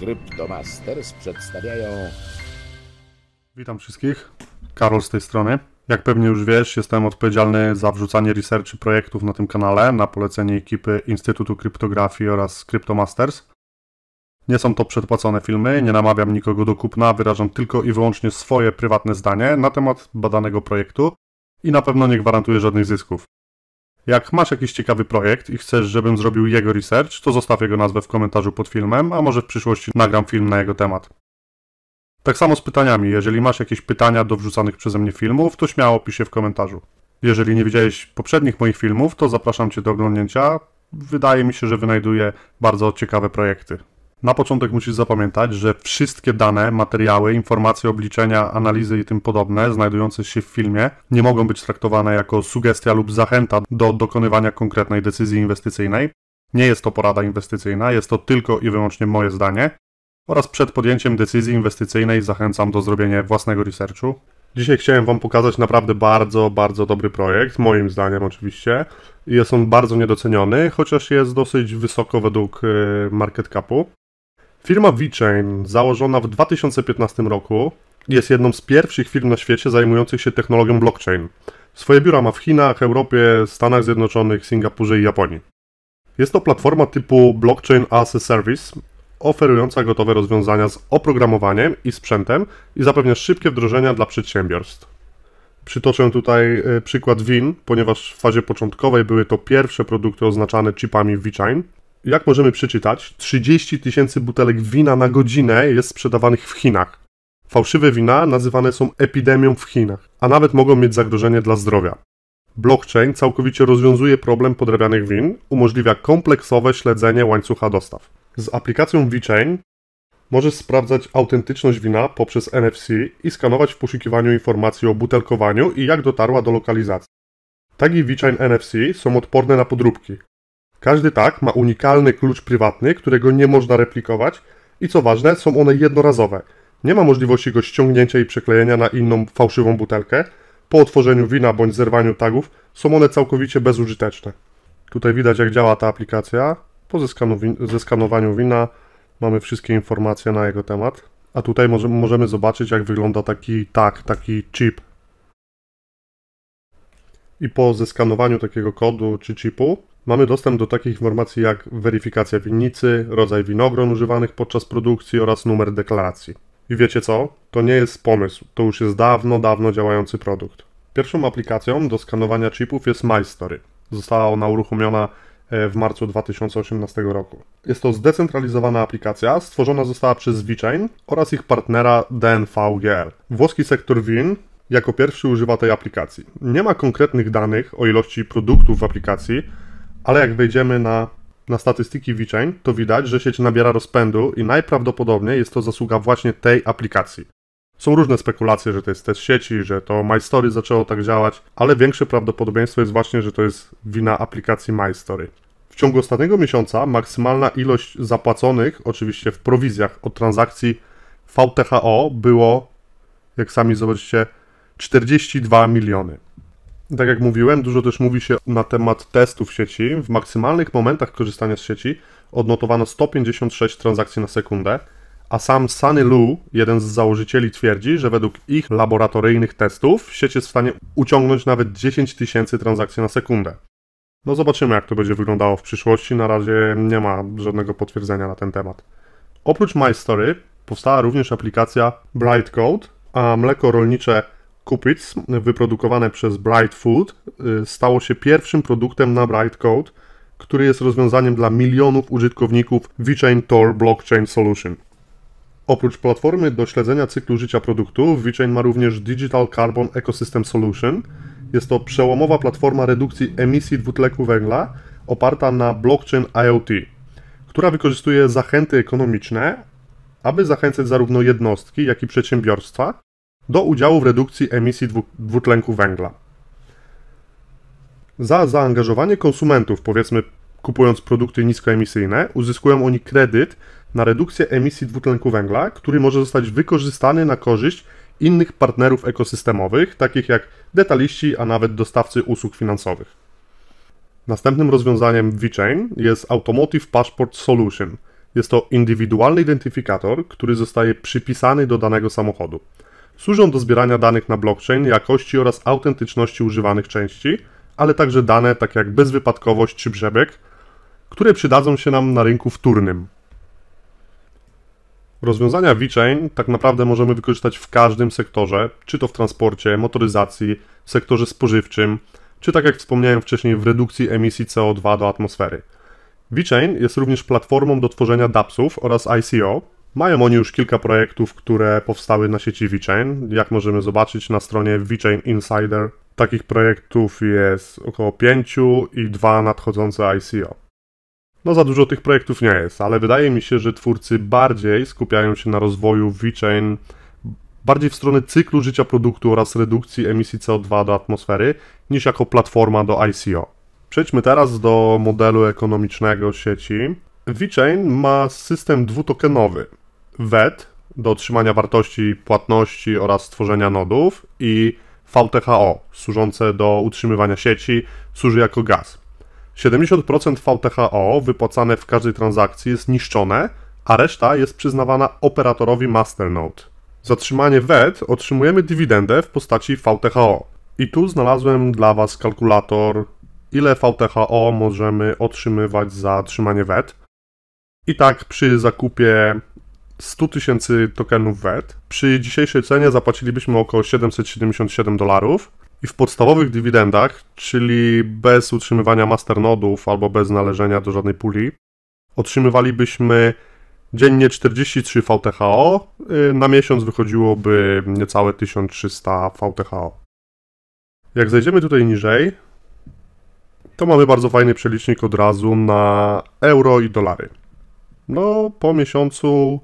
Cryptomasters przedstawiają. Witam wszystkich. Karol z tej strony. Jak pewnie już wiesz, jestem odpowiedzialny za wrzucanie researchy projektów na tym kanale na polecenie ekipy Instytutu Kryptografii oraz Cryptomasters. Nie są to przedpłacone filmy, nie namawiam nikogo do kupna, wyrażam tylko i wyłącznie swoje prywatne zdanie na temat badanego projektu i na pewno nie gwarantuję żadnych zysków. Jak masz jakiś ciekawy projekt i chcesz, żebym zrobił jego research, to zostaw jego nazwę w komentarzu pod filmem, a może w przyszłości nagram film na jego temat. Tak samo z pytaniami. Jeżeli masz jakieś pytania do wrzucanych przeze mnie filmów, to śmiało pisz je w komentarzu. Jeżeli nie widziałeś poprzednich moich filmów, to zapraszam Cię do oglądnięcia. Wydaje mi się, że wynajduję bardzo ciekawe projekty. Na początek musisz zapamiętać, że wszystkie dane, materiały, informacje, obliczenia, analizy i tym podobne znajdujące się w filmie nie mogą być traktowane jako sugestia lub zachęta do dokonywania konkretnej decyzji inwestycyjnej. Nie jest to porada inwestycyjna, jest to tylko i wyłącznie moje zdanie. Oraz przed podjęciem decyzji inwestycyjnej zachęcam do zrobienia własnego researchu. Dzisiaj chciałem Wam pokazać naprawdę bardzo, bardzo dobry projekt, moim zdaniem oczywiście. Jest on bardzo niedoceniony, chociaż jest dosyć wysoko według y, market capu. Firma VeChain, założona w 2015 roku, jest jedną z pierwszych firm na świecie zajmujących się technologią blockchain. Swoje biura ma w Chinach, Europie, Stanach Zjednoczonych, Singapurze i Japonii. Jest to platforma typu Blockchain as a Service, oferująca gotowe rozwiązania z oprogramowaniem i sprzętem i zapewnia szybkie wdrożenia dla przedsiębiorstw. Przytoczę tutaj e, przykład WIN, ponieważ w fazie początkowej były to pierwsze produkty oznaczane chipami VeChain, jak możemy przeczytać, 30 tysięcy butelek wina na godzinę jest sprzedawanych w Chinach. Fałszywe wina nazywane są epidemią w Chinach, a nawet mogą mieć zagrożenie dla zdrowia. Blockchain całkowicie rozwiązuje problem podrabianych win, umożliwia kompleksowe śledzenie łańcucha dostaw. Z aplikacją VeChain możesz sprawdzać autentyczność wina poprzez NFC i skanować w poszukiwaniu informacji o butelkowaniu i jak dotarła do lokalizacji. Tagi VeChain NFC są odporne na podróbki, każdy tak ma unikalny klucz prywatny, którego nie można replikować i co ważne, są one jednorazowe. Nie ma możliwości go ściągnięcia i przeklejenia na inną fałszywą butelkę. Po otworzeniu wina bądź zerwaniu tagów są one całkowicie bezużyteczne. Tutaj widać jak działa ta aplikacja. Po zeskanowaniu wina mamy wszystkie informacje na jego temat. A tutaj możemy, możemy zobaczyć jak wygląda taki tag, taki chip. I po zeskanowaniu takiego kodu czy chipu Mamy dostęp do takich informacji jak weryfikacja winnicy, rodzaj winogron używanych podczas produkcji oraz numer deklaracji. I wiecie co? To nie jest pomysł, to już jest dawno, dawno działający produkt. Pierwszą aplikacją do skanowania chipów jest MyStory. Została ona uruchomiona e, w marcu 2018 roku. Jest to zdecentralizowana aplikacja, stworzona została przez VeChain oraz ich partnera DNVGL. Włoski sektor win jako pierwszy używa tej aplikacji. Nie ma konkretnych danych o ilości produktów w aplikacji, ale jak wejdziemy na, na statystyki Wiczeń, to widać, że sieć nabiera rozpędu i najprawdopodobniej jest to zasługa właśnie tej aplikacji. Są różne spekulacje, że to jest test sieci, że to MyStory zaczęło tak działać, ale większe prawdopodobieństwo jest właśnie, że to jest wina aplikacji MyStory. W ciągu ostatniego miesiąca maksymalna ilość zapłaconych, oczywiście w prowizjach od transakcji VTHO było, jak sami zobaczycie, 42 miliony tak jak mówiłem, dużo też mówi się na temat testów sieci. W maksymalnych momentach korzystania z sieci odnotowano 156 transakcji na sekundę, a sam Sunny Lu, jeden z założycieli, twierdzi, że według ich laboratoryjnych testów sieć jest w stanie uciągnąć nawet 10 tysięcy transakcji na sekundę. No zobaczymy, jak to będzie wyglądało w przyszłości. Na razie nie ma żadnego potwierdzenia na ten temat. Oprócz MyStory powstała również aplikacja Brightcode, a mleko rolnicze Cupids, wyprodukowane przez Bright Food, y, stało się pierwszym produktem na Bright Code, który jest rozwiązaniem dla milionów użytkowników VeChain Tor Blockchain Solution. Oprócz platformy do śledzenia cyklu życia produktów, VeChain ma również Digital Carbon Ecosystem Solution. Jest to przełomowa platforma redukcji emisji dwutlenku węgla oparta na blockchain IoT, która wykorzystuje zachęty ekonomiczne, aby zachęcać zarówno jednostki, jak i przedsiębiorstwa do udziału w redukcji emisji dwutlenku węgla. Za zaangażowanie konsumentów, powiedzmy kupując produkty niskoemisyjne, uzyskują oni kredyt na redukcję emisji dwutlenku węgla, który może zostać wykorzystany na korzyść innych partnerów ekosystemowych, takich jak detaliści, a nawet dostawcy usług finansowych. Następnym rozwiązaniem VeChain jest Automotive Passport Solution. Jest to indywidualny identyfikator, który zostaje przypisany do danego samochodu. Służą do zbierania danych na blockchain, jakości oraz autentyczności używanych części, ale także dane takie jak bezwypadkowość czy brzebek, które przydadzą się nam na rynku wtórnym. Rozwiązania VeChain tak naprawdę możemy wykorzystać w każdym sektorze, czy to w transporcie, motoryzacji, w sektorze spożywczym, czy tak jak wspomniałem wcześniej w redukcji emisji CO2 do atmosfery. VeChain jest również platformą do tworzenia DAPS-ów oraz ICO, mają oni już kilka projektów, które powstały na sieci VeChain. Jak możemy zobaczyć na stronie VeChain Insider, takich projektów jest około 5 i dwa nadchodzące ICO. No za dużo tych projektów nie jest, ale wydaje mi się, że twórcy bardziej skupiają się na rozwoju VeChain bardziej w stronę cyklu życia produktu oraz redukcji emisji CO2 do atmosfery niż jako platforma do ICO. Przejdźmy teraz do modelu ekonomicznego sieci. VeChain ma system dwutokenowy, WET do otrzymania wartości płatności oraz stworzenia nodów i VTHO służące do utrzymywania sieci służy jako gaz. 70% VTHO wypłacane w każdej transakcji jest niszczone, a reszta jest przyznawana operatorowi masternode. Zatrzymanie WET otrzymujemy dywidendę w postaci VTHO. I tu znalazłem dla Was kalkulator, ile VTHO możemy otrzymywać za trzymanie WET. I tak przy zakupie 100 tysięcy tokenów VET. Przy dzisiejszej cenie zapłacilibyśmy około 777 dolarów. I w podstawowych dywidendach, czyli bez utrzymywania masternodów albo bez należenia do żadnej puli, otrzymywalibyśmy dziennie 43 VTHO, y, na miesiąc wychodziłoby niecałe 1300 VTHO. Jak zejdziemy tutaj niżej, to mamy bardzo fajny przelicznik od razu na euro i dolary. No, po miesiącu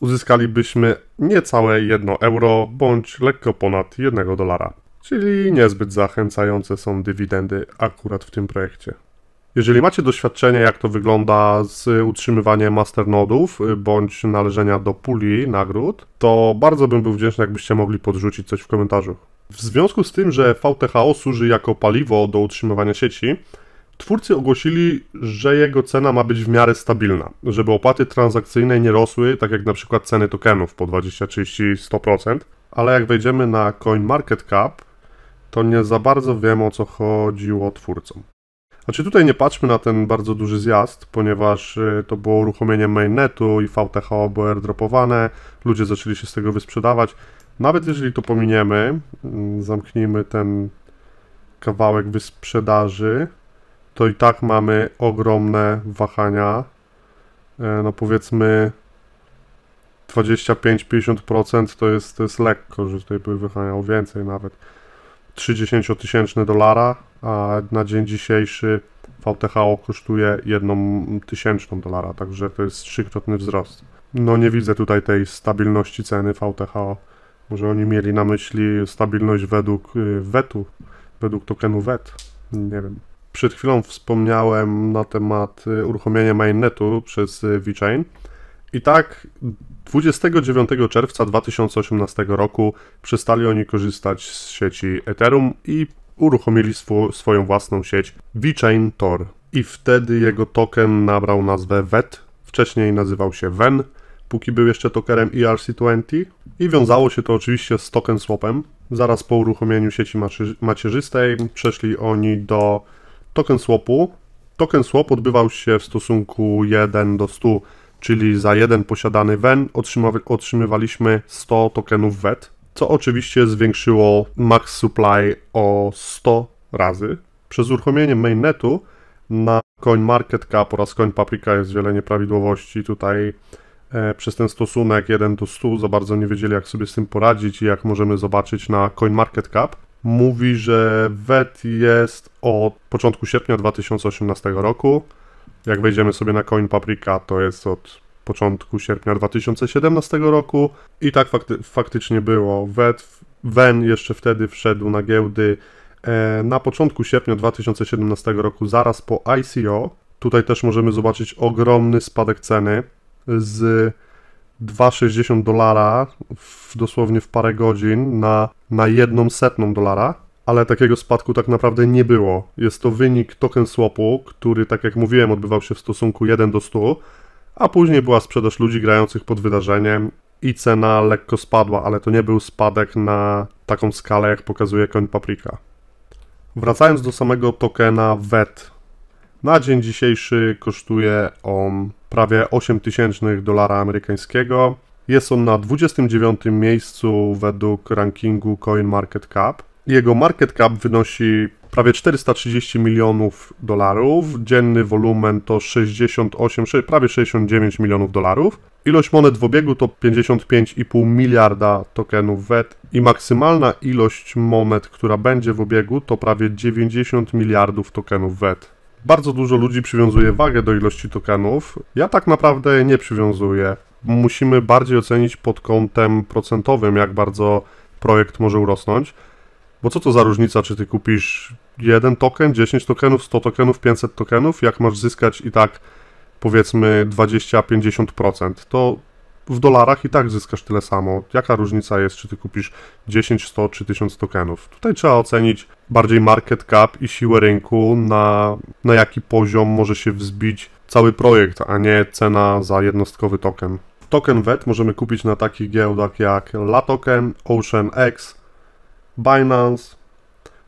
uzyskalibyśmy niecałe 1 euro bądź lekko ponad 1 dolara. Czyli niezbyt zachęcające są dywidendy akurat w tym projekcie. Jeżeli macie doświadczenie, jak to wygląda z utrzymywaniem masternodów bądź należenia do puli nagród, to bardzo bym był wdzięczny, jakbyście mogli podrzucić coś w komentarzu. W związku z tym, że VTHO służy jako paliwo do utrzymywania sieci, Twórcy ogłosili, że jego cena ma być w miarę stabilna, żeby opłaty transakcyjne nie rosły, tak jak na przykład ceny tokenów po 20, 30, 100%, ale jak wejdziemy na CoinMarketCap, to nie za bardzo wiem o co chodziło twórcom. Znaczy tutaj nie patrzmy na ten bardzo duży zjazd, ponieważ y, to było uruchomienie mainnetu i VTH było airdropowane, ludzie zaczęli się z tego wysprzedawać. Nawet jeżeli to pominiemy, mm, zamknijmy ten kawałek wysprzedaży, to i tak mamy ogromne wahania. E, no powiedzmy 25-50% to jest, to jest lekko, że tutaj były wahania, więcej nawet. 30 tysięczne dolara, a na dzień dzisiejszy VTHO kosztuje 1 tysięczną dolara, także to jest trzykrotny wzrost. No nie widzę tutaj tej stabilności ceny VTHO. Może oni mieli na myśli stabilność według y, wetu, według tokenu WET. Nie wiem przed chwilą wspomniałem na temat y, uruchomienia mainnetu przez y, VeChain. I tak 29 czerwca 2018 roku przestali oni korzystać z sieci Ethereum i uruchomili swoją własną sieć VeChain Tor. I wtedy jego token nabrał nazwę VET, wcześniej nazywał się VEN, póki był jeszcze tokerem ERC20 i wiązało się to oczywiście z token swapem. Zaraz po uruchomieniu sieci macierzystej przeszli oni do token swapu. Token swap odbywał się w stosunku 1 do 100, czyli za jeden posiadany WEN otrzymywaliśmy 100 tokenów VET, co oczywiście zwiększyło max supply o 100 razy. Przez uruchomienie mainnetu na CoinMarketCap oraz CoinPaprika jest wiele nieprawidłowości. Tutaj e, przez ten stosunek 1 do 100 za bardzo nie wiedzieli, jak sobie z tym poradzić i jak możemy zobaczyć na CoinMarketCap mówi, że WET jest od początku sierpnia 2018 roku. Jak wejdziemy sobie na Coin Paprika, to jest od początku sierpnia 2017 roku i tak fakty faktycznie było. WET, WEN jeszcze wtedy wszedł na giełdy e, na początku sierpnia 2017 roku, zaraz po ICO. Tutaj też możemy zobaczyć ogromny spadek ceny z 2,60 dolara w, dosłownie w parę godzin na, na jedną setną dolara, ale takiego spadku tak naprawdę nie było. Jest to wynik token swapu, który, tak jak mówiłem, odbywał się w stosunku 1 do 100, a później była sprzedaż ludzi grających pod wydarzeniem i cena lekko spadła, ale to nie był spadek na taką skalę, jak pokazuje koń Paprika. Wracając do samego tokena VET. Na dzień dzisiejszy kosztuje on prawie 8 tysięcznych dolara amerykańskiego. Jest on na 29 miejscu według rankingu CoinMarketCap. Jego market cap wynosi prawie 430 milionów dolarów, dzienny wolumen to 68, prawie 69 milionów dolarów. Ilość monet w obiegu to 55,5 miliarda tokenów WET i maksymalna ilość monet, która będzie w obiegu to prawie 90 miliardów tokenów WET. Bardzo dużo ludzi przywiązuje wagę do ilości tokenów. Ja tak naprawdę nie przywiązuję. Musimy bardziej ocenić pod kątem procentowym, jak bardzo projekt może urosnąć. Bo co to za różnica, czy ty kupisz jeden token, 10 tokenów, 100 tokenów, 500 tokenów, jak masz zyskać i tak powiedzmy 20-50%, to w dolarach i tak zyskasz tyle samo. Jaka różnica jest, czy ty kupisz 10, 100 czy 1000 tokenów? Tutaj trzeba ocenić bardziej market cap i siłę rynku, na, na jaki poziom może się wzbić cały projekt, a nie cena za jednostkowy token. Token VET możemy kupić na takich giełdach jak Latoken, OceanX, Binance.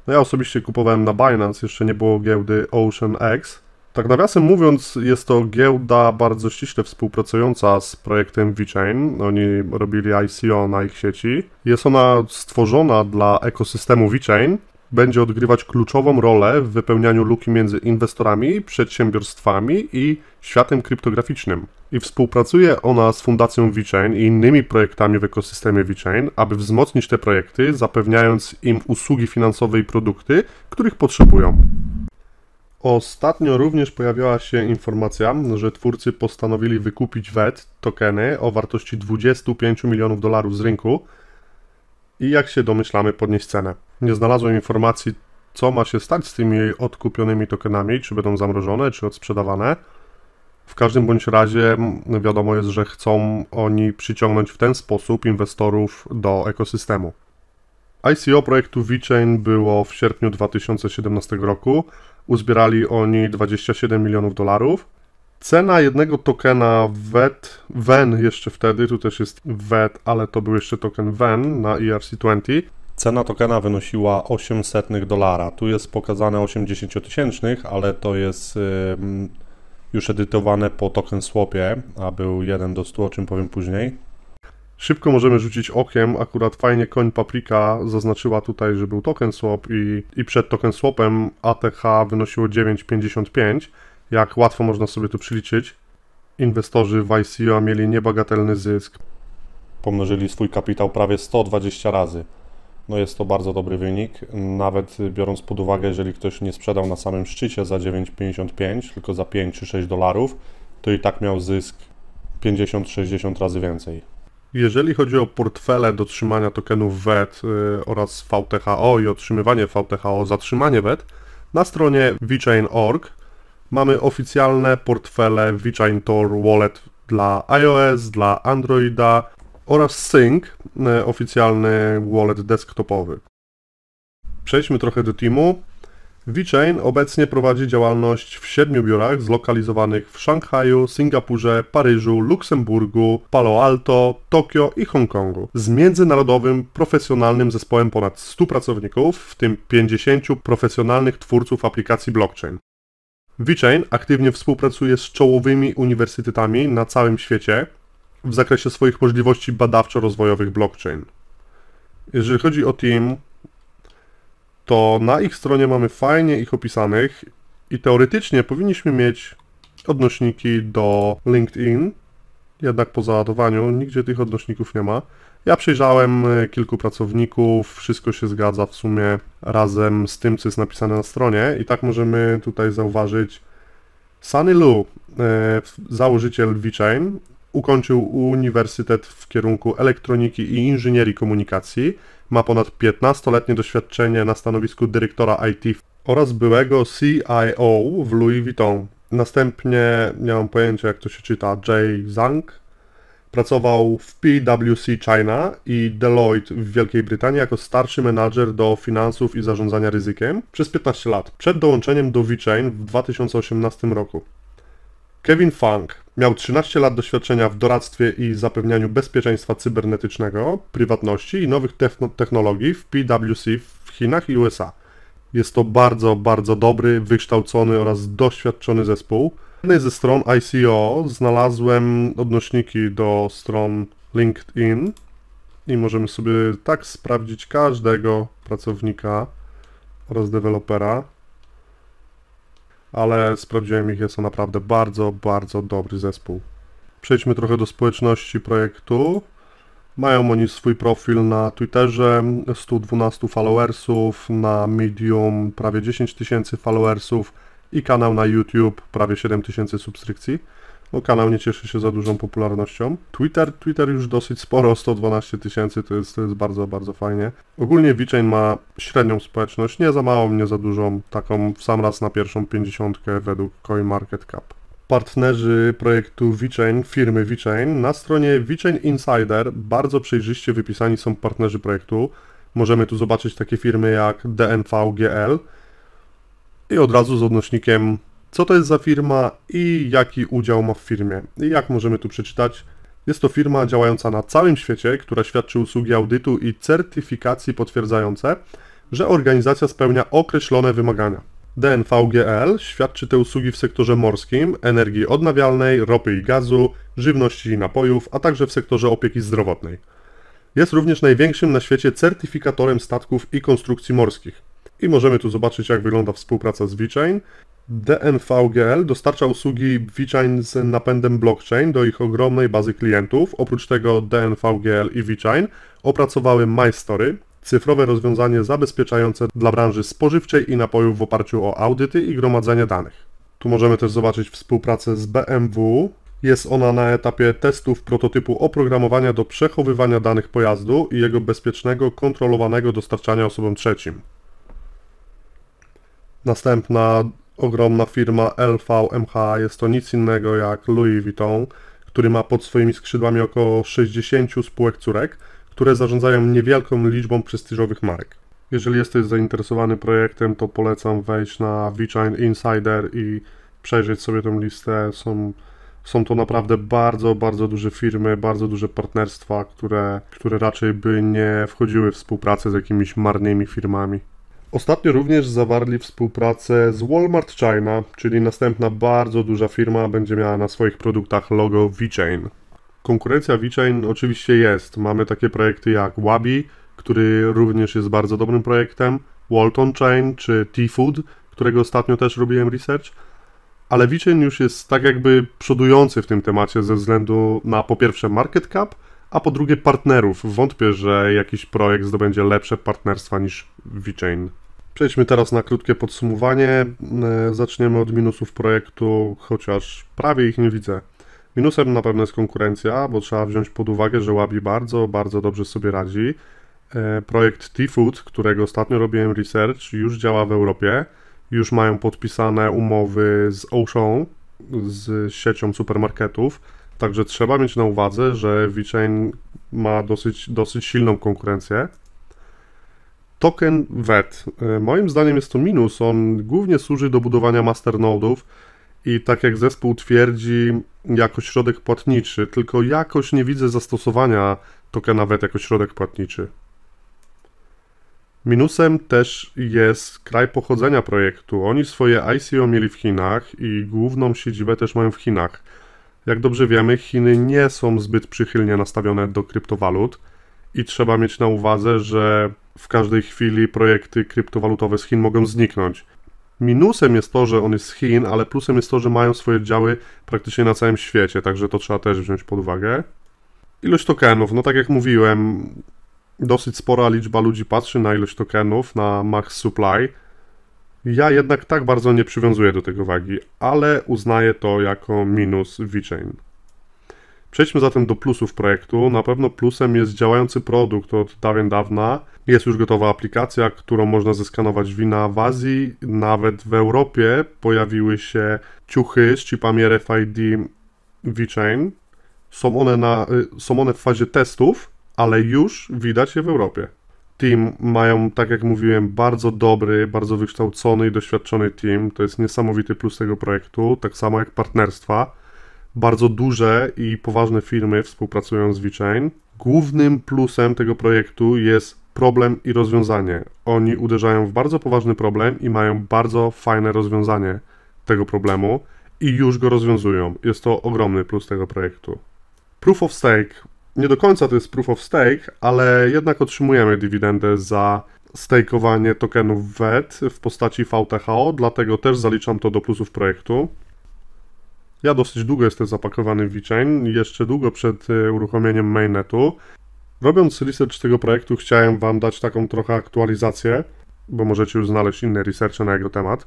No ja osobiście kupowałem na Binance, jeszcze nie było giełdy OceanX. Tak nawiasem mówiąc, jest to giełda bardzo ściśle współpracująca z projektem VeChain. Oni robili ICO na ich sieci. Jest ona stworzona dla ekosystemu VeChain będzie odgrywać kluczową rolę w wypełnianiu luki między inwestorami, przedsiębiorstwami i światem kryptograficznym. I współpracuje ona z Fundacją VeChain i innymi projektami w ekosystemie VeChain, aby wzmocnić te projekty, zapewniając im usługi finansowe i produkty, których potrzebują. Ostatnio również pojawiała się informacja, że twórcy postanowili wykupić WET tokeny o wartości 25 milionów dolarów z rynku i jak się domyślamy podnieść cenę. Nie znalazłem informacji, co ma się stać z tymi jej odkupionymi tokenami, czy będą zamrożone, czy odsprzedawane. W każdym bądź razie wiadomo jest, że chcą oni przyciągnąć w ten sposób inwestorów do ekosystemu. ICO projektu VeChain było w sierpniu 2017 roku. Uzbierali oni 27 milionów dolarów. Cena jednego tokena VET, VEN jeszcze wtedy, tu też jest VET, ale to był jeszcze token VEN na ERC20, Cena tokena wynosiła 800 dolara. Tu jest pokazane 80 tysięcznych, ale to jest już edytowane po token swapie, a był 1 do 100, o czym powiem później. Szybko możemy rzucić okiem, akurat fajnie koń paprika zaznaczyła tutaj, że był token swap i, i przed token swapem ATH wynosiło 9,55. Jak łatwo można sobie to przeliczyć. Inwestorzy w ICO mieli niebagatelny zysk. Pomnożyli swój kapitał prawie 120 razy no jest to bardzo dobry wynik, nawet biorąc pod uwagę, jeżeli ktoś nie sprzedał na samym szczycie za 9,55, tylko za 5 czy 6 dolarów, to i tak miał zysk 50-60 razy więcej. Jeżeli chodzi o portfele do trzymania tokenów VET y, oraz VTHO i otrzymywanie VTHO, zatrzymanie VET, na stronie vchain.org mamy oficjalne portfele VeChain Tor Wallet dla iOS, dla Androida, oraz Sync, e, oficjalny wallet desktopowy. Przejdźmy trochę do teamu. VeChain obecnie prowadzi działalność w siedmiu biurach zlokalizowanych w Szanghaju, Singapurze, Paryżu, Luksemburgu, Palo Alto, Tokio i Hongkongu. Z międzynarodowym, profesjonalnym zespołem ponad 100 pracowników, w tym 50 profesjonalnych twórców aplikacji blockchain. VeChain aktywnie współpracuje z czołowymi uniwersytetami na całym świecie, w zakresie swoich możliwości badawczo-rozwojowych blockchain. Jeżeli chodzi o team, to na ich stronie mamy fajnie ich opisanych i teoretycznie powinniśmy mieć odnośniki do LinkedIn, jednak po załadowaniu nigdzie tych odnośników nie ma. Ja przejrzałem e, kilku pracowników, wszystko się zgadza w sumie razem z tym, co jest napisane na stronie i tak możemy tutaj zauważyć Sunny Lu, e, założyciel VeChain Ukończył uniwersytet w kierunku elektroniki i inżynierii komunikacji. Ma ponad 15-letnie doświadczenie na stanowisku dyrektora IT oraz byłego CIO w Louis Vuitton. Następnie, nie mam pojęcia jak to się czyta, Jay Zhang. Pracował w PwC China i Deloitte w Wielkiej Brytanii jako starszy menadżer do finansów i zarządzania ryzykiem przez 15 lat, przed dołączeniem do VeChain w 2018 roku. Kevin Funk miał 13 lat doświadczenia w doradztwie i zapewnianiu bezpieczeństwa cybernetycznego, prywatności i nowych technologii w PwC w Chinach i USA. Jest to bardzo, bardzo dobry, wykształcony oraz doświadczony zespół. W jednej ze stron ICO znalazłem odnośniki do stron LinkedIn i możemy sobie tak sprawdzić każdego pracownika oraz dewelopera ale sprawdziłem ich, jest to naprawdę bardzo, bardzo dobry zespół. Przejdźmy trochę do społeczności projektu. Mają oni swój profil na Twitterze, 112 followersów, na Medium prawie 10 tysięcy followersów i kanał na YouTube prawie 7 tysięcy subskrypcji. No kanał nie cieszy się za dużą popularnością. Twitter, Twitter już dosyć sporo, 112 tysięcy, to jest, to jest bardzo, bardzo fajnie. Ogólnie VeChain ma średnią społeczność, nie za małą, nie za dużą, taką w sam raz na pierwszą pięćdziesiątkę według CoinMarketCap partnerzy projektu VeChain, firmy VeChain. Na stronie VeChain Insider bardzo przejrzyście wypisani są partnerzy projektu. Możemy tu zobaczyć takie firmy jak DNVGL i od razu z odnośnikiem co to jest za firma i jaki udział ma w firmie. I jak możemy tu przeczytać, jest to firma działająca na całym świecie, która świadczy usługi audytu i certyfikacji potwierdzające, że organizacja spełnia określone wymagania. DNVGL e świadczy te usługi w sektorze morskim, energii odnawialnej, ropy i gazu, żywności i napojów, a także w sektorze opieki zdrowotnej. Jest również największym na świecie certyfikatorem statków i konstrukcji morskich. I możemy tu zobaczyć, jak wygląda współpraca z VeChain DNVGL dostarcza usługi VeChain z napędem blockchain do ich ogromnej bazy klientów. Oprócz tego DNVGL i VeChain opracowały MyStory, cyfrowe rozwiązanie zabezpieczające dla branży spożywczej i napojów w oparciu o audyty i gromadzenie danych. Tu możemy też zobaczyć współpracę z BMW. Jest ona na etapie testów prototypu oprogramowania do przechowywania danych pojazdu i jego bezpiecznego, kontrolowanego dostarczania osobom trzecim. Następna ogromna firma LVMH jest to nic innego jak Louis Vuitton, który ma pod swoimi skrzydłami około 60 spółek córek, które zarządzają niewielką liczbą prestiżowych marek. Jeżeli jesteś zainteresowany projektem, to polecam wejść na VChain Insider i przejrzeć sobie tę listę. Są, są to naprawdę bardzo, bardzo duże firmy, bardzo duże partnerstwa, które, które raczej by nie wchodziły w współpracę z jakimiś marnymi firmami. Ostatnio również zawarli współpracę z Walmart China, czyli następna bardzo duża firma będzie miała na swoich produktach logo VeChain. Konkurencja VeChain oczywiście jest. Mamy takie projekty jak Wabi, który również jest bardzo dobrym projektem, Walton Chain czy T-Food, którego ostatnio też robiłem research, ale VeChain już jest tak jakby przodujący w tym temacie ze względu na po pierwsze market cap – a po drugie partnerów. Wątpię, że jakiś projekt zdobędzie lepsze partnerstwa niż VeChain. Przejdźmy teraz na krótkie podsumowanie. E, zaczniemy od minusów projektu, chociaż prawie ich nie widzę. Minusem na pewno jest konkurencja, bo trzeba wziąć pod uwagę, że Łabi bardzo, bardzo dobrze sobie radzi. E, projekt T-Food, którego ostatnio robiłem research, już działa w Europie. Już mają podpisane umowy z Auchan, z siecią supermarketów Także trzeba mieć na uwadze, że VeChain ma dosyć, dosyć silną konkurencję. Token VET. E, moim zdaniem jest to minus. On głównie służy do budowania masternodów i tak jak zespół twierdzi, jako środek płatniczy, tylko jakoś nie widzę zastosowania tokena VET jako środek płatniczy. Minusem też jest kraj pochodzenia projektu. Oni swoje ICO mieli w Chinach i główną siedzibę też mają w Chinach. Jak dobrze wiemy, Chiny nie są zbyt przychylnie nastawione do kryptowalut i trzeba mieć na uwadze, że w każdej chwili projekty kryptowalutowe z Chin mogą zniknąć. Minusem jest to, że on jest z Chin, ale plusem jest to, że mają swoje działy praktycznie na całym świecie, także to trzeba też wziąć pod uwagę. Ilość tokenów, no tak jak mówiłem, dosyć spora liczba ludzi patrzy na ilość tokenów, na max supply. Ja jednak tak bardzo nie przywiązuję do tego wagi, ale uznaję to jako minus VeChain. Przejdźmy zatem do plusów projektu. Na pewno plusem jest działający produkt od dawien dawna. Jest już gotowa aplikacja, którą można zeskanować wina w Azji. Nawet w Europie pojawiły się ciuchy z chipami RFID VeChain. Są one, na, y, są one w fazie testów, ale już widać je w Europie team mają, tak jak mówiłem, bardzo dobry, bardzo wykształcony i doświadczony team. To jest niesamowity plus tego projektu, tak samo jak partnerstwa. Bardzo duże i poważne firmy współpracują z VeChain. Głównym plusem tego projektu jest problem i rozwiązanie. Oni uderzają w bardzo poważny problem i mają bardzo fajne rozwiązanie tego problemu i już go rozwiązują. Jest to ogromny plus tego projektu. Proof of Stake nie do końca to jest proof of stake, ale jednak otrzymujemy dywidendę za stakeowanie tokenów VET w postaci VTHO, dlatego też zaliczam to do plusów projektu. Ja dosyć długo jestem zapakowany w VeChain, jeszcze długo przed y, uruchomieniem mainnetu. Robiąc research tego projektu chciałem Wam dać taką trochę aktualizację, bo możecie już znaleźć inne researche na jego temat.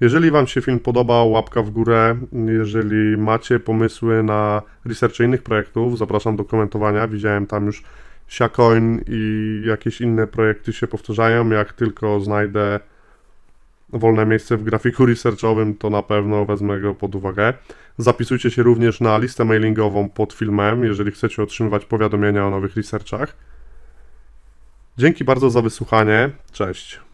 Jeżeli Wam się film podoba, łapka w górę. Jeżeli macie pomysły na research innych projektów, zapraszam do komentowania. Widziałem tam już Siacoin i jakieś inne projekty się powtarzają. Jak tylko znajdę wolne miejsce w grafiku researchowym, to na pewno wezmę go pod uwagę. Zapisujcie się również na listę mailingową pod filmem, jeżeli chcecie otrzymywać powiadomienia o nowych researchach. Dzięki bardzo za wysłuchanie. Cześć.